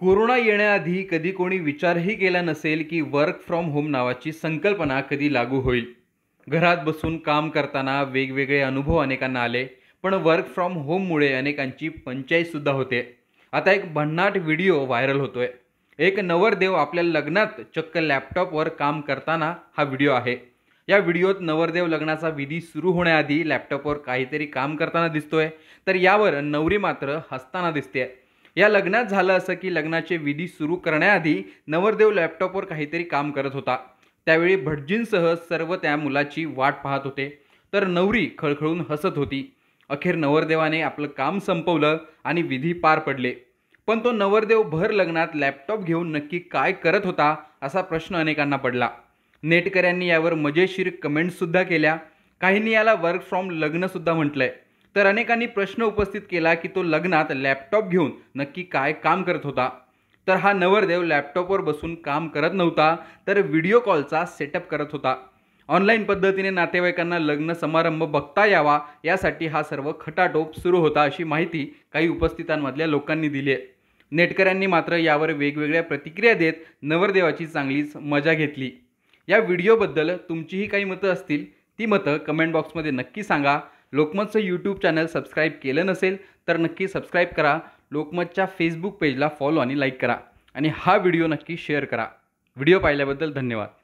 corona येण्याआधी कधी कोणी विचारही केला नसेल की वर्क फ्रॉम होम नावाची संकल्पना कधी लागू होईल घरात बसून काम करताना वेगवेगळे अनुभव अनेकांना आले पण वर्क फ्रॉम होममुळे अनेकांची सुद्धा होते आता एक भन्नाट व्हिडिओ व्हायरल होतोय एक नवरदेव आपल्या लग्नात चक्क लॅपटॉपवर काम करताना हा व्हिडिओ आहे या व्हिडिओत नवरदेव लग्नाचा विधी सुरू होण्याआधी लॅपटॉपवर काहीतरी काम करताना दिसतोय तर यावर नवरी मात्र हसताना दिसते या लग्नात झालं असं की लग्नाचे विधी सुरू करण्याआधी नवरदेव लॅपटॉपवर काहीतरी काम करत होता त्यावेळी भटजींसह सर्व त्या मुलाची वाट पाहत होते तर नवरी खळखळून हसत होती अखेर नवरदेवाने आपलं काम संपवलं आणि विधी पार पडले पण तो नवरदेव भर लग्नात लॅपटॉप घेऊन नक्की काय करत होता असा प्रश्न अनेकांना पडला नेटकऱ्यांनी यावर मजेशीर कमेंट्ससुद्धा केल्या काहींनी याला वर्क फ्रॉम लग्नसुद्धा म्हटलं आहे तर अनेकांनी प्रश्न उपस्थित केला की तो लग्नात लॅपटॉप घेऊन नक्की काय काम करत होता तर हा नवरदेव लॅपटॉपवर बसून काम करत नव्हता तर व्हिडिओ कॉलचा सेटअप करत होता ऑनलाईन पद्धतीने नातेवाईकांना लग्न समारंभ बघता यावा यासाठी हा सर्व खटाटोप सुरू होता अशी माहिती काही उपस्थितांमधल्या लोकांनी दिली आहे नेटकऱ्यांनी मात्र यावर वेगवेगळ्या प्रतिक्रिया देत नवरदेवाची चांगलीच मजा घेतली या व्हिडिओबद्दल तुमचीही काही मतं असतील ती मतं कमेंट बॉक्समध्ये नक्की सांगा लोकमतचं यूट्यूब चॅनल सबस्क्राईब केलं नसेल तर नक्की सबस्क्राईब करा लोकमतच्या फेसबुक पेजला फॉलो आणि लाईक करा आणि हा व्हिडिओ नक्की शेअर करा व्हिडिओ पाहिल्याबद्दल धन्यवाद